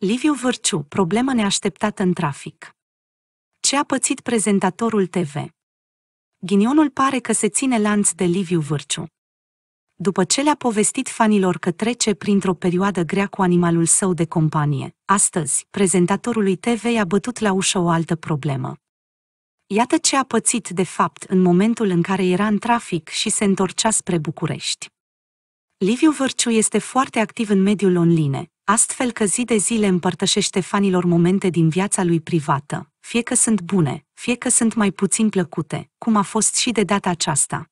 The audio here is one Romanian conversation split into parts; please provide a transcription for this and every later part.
Liviu Vârciu, problemă neașteptată în trafic. Ce a pățit prezentatorul TV? Ghinionul pare că se ține lanț de Liviu Vârciu. După ce le-a povestit fanilor că trece printr-o perioadă grea cu animalul său de companie, astăzi, prezentatorului TV i-a bătut la ușă o altă problemă. Iată ce a pățit de fapt în momentul în care era în trafic și se întorcea spre București. Liviu Vârciu este foarte activ în mediul online, astfel că zi de zile împărtășește fanilor momente din viața lui privată, fie că sunt bune, fie că sunt mai puțin plăcute, cum a fost și de data aceasta.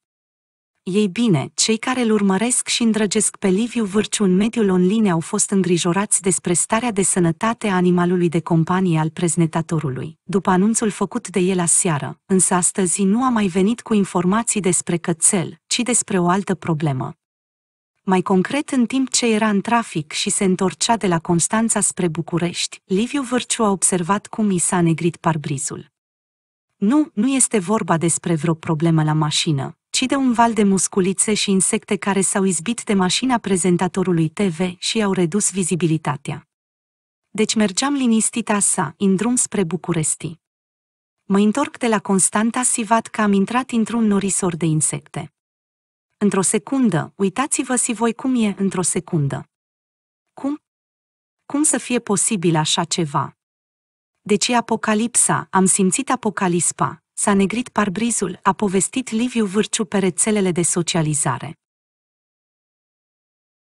Ei bine, cei care îl urmăresc și îndrăgesc pe Liviu Vârciu în mediul online au fost îngrijorați despre starea de sănătate a animalului de companie al prezentatorului, după anunțul făcut de el aseară, însă astăzi nu a mai venit cu informații despre cățel, ci despre o altă problemă mai concret în timp ce era în trafic și se întorcea de la Constanța spre București, Liviu Vârciu a observat cum i s-a negrit parbrizul. Nu, nu este vorba despre vreo problemă la mașină, ci de un val de musculițe și insecte care s-au izbit de mașina prezentatorului TV și i-au redus vizibilitatea. Deci mergeam linistita sa, în drum spre București. Mă întorc de la Constanta și văd că am intrat într-un norisor de insecte. Într-o secundă, uitați-vă și voi cum e într-o secundă. Cum? Cum să fie posibil așa ceva? Deci e apocalipsa, am simțit apocalispa, s-a negrit parbrizul, a povestit Liviu Vârciu pe rețelele de socializare.